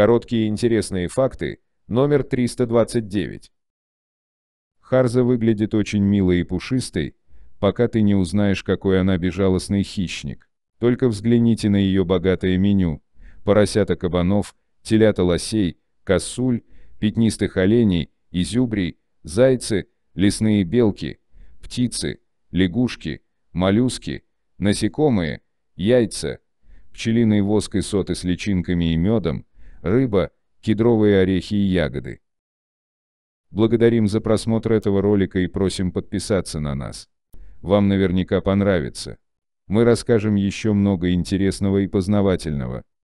Короткие интересные факты, номер 329. Харза выглядит очень милой и пушистой, пока ты не узнаешь, какой она безжалостный хищник. Только взгляните на ее богатое меню. Поросята кабанов, телята лосей, косуль, пятнистых оленей, изюбрий, зайцы, лесные белки, птицы, лягушки, моллюски, насекомые, яйца, пчелиный воск и соты с личинками и медом, рыба, кедровые орехи и ягоды. Благодарим за просмотр этого ролика и просим подписаться на нас. Вам наверняка понравится. Мы расскажем еще много интересного и познавательного.